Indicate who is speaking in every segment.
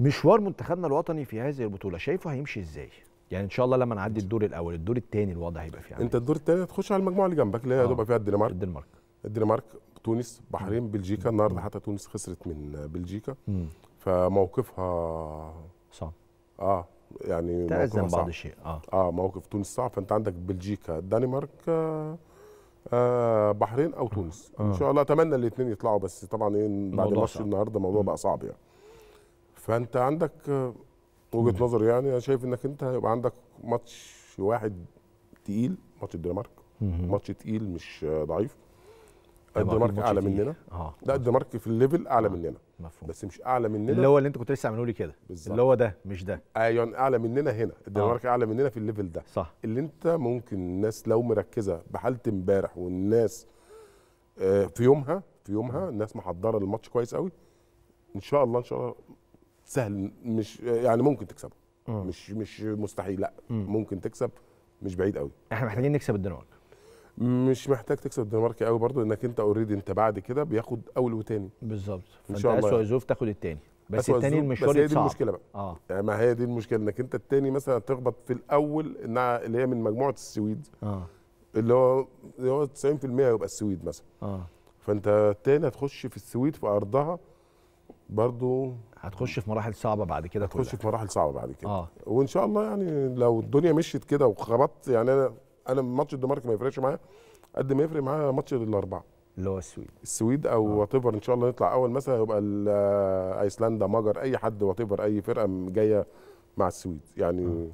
Speaker 1: مشوار منتخبنا الوطني في هذه البطوله شايفه هيمشي ازاي؟ يعني ان شاء الله لما نعدي الدور الاول الدور الثاني الوضع هيبقى فيه انت الدور الثاني هتخش على المجموعه اللي جنبك اللي هي هتبقى فيها الدنمارك الدنمارك الدنمارك تونس بحرين بلجيكا النهارده حتى تونس خسرت من بلجيكا مم. فموقفها صعب اه يعني تأزم بعض الشيء اه اه موقف تونس صعب فانت عندك بلجيكا الدنمارك آه آه بحرين او تونس آه. ان شاء الله اتمنى الاثنين يطلعوا بس طبعا ايه بعد الماتش النهارده الموضوع بقى صعب يعني فانت عندك وجهه نظر يعني انا شايف انك انت هيبقى عندك ماتش واحد تقيل ماتش الدنمارك ماتش تقيل مش ضعيف الدنمارك اعلى مننا اه لا الدنمارك في الليفل اعلى آه. مننا مفهوم بس مش اعلى مننا اللي هو اللي انت كنت لسه عامله لي كده اللي هو ده مش ده ايوه اعلى مننا هنا آه. الدنمارك آه. اعلى مننا في الليفل ده صح اللي انت ممكن الناس لو مركزه بحاله امبارح والناس آه في يومها في يومها الناس محضره الماتش كويس قوي ان شاء الله ان شاء الله سهل مش يعني ممكن تكسبه مم. مش مش مستحيل لا مم. ممكن تكسب مش بعيد قوي احنا محتاجين نكسب الدنمارك مش محتاج تكسب الدنمارك قوي برضو لانك انت اوريدي انت بعد كده بياخد اول وتاني بالظبط فانت اسوء ظروف تاخد التاني بس التاني المشوار بس هي دي المشكله بقى اه يعني ما هي دي المشكله انك انت التاني مثلا تخبط في الاول انها اللي هي من مجموعه السويد اه اللي هو اللي هو 90% هيبقى السويد مثلا اه فانت التاني هتخش في السويد في ارضها برضو هتخش في مراحل صعبه بعد كده هتخش في مراحل صعبه بعد كده آه. وان شاء الله يعني لو الدنيا مشيت كده وخبطت يعني انا انا ماتش الدنمارك ما يفرقش معايا قد ما يفرق معايا ماتش الاربعه اللي هو السويد السويد او وات آه. ان شاء الله نطلع اول مثلا يبقى آه، ايسلندا مجر اي حد وات اي فرقه جايه مع السويد يعني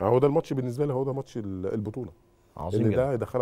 Speaker 1: آه. هو ده الماتش بالنسبه لي هو ده ماتش البطوله عظيم ان ده هيدخلك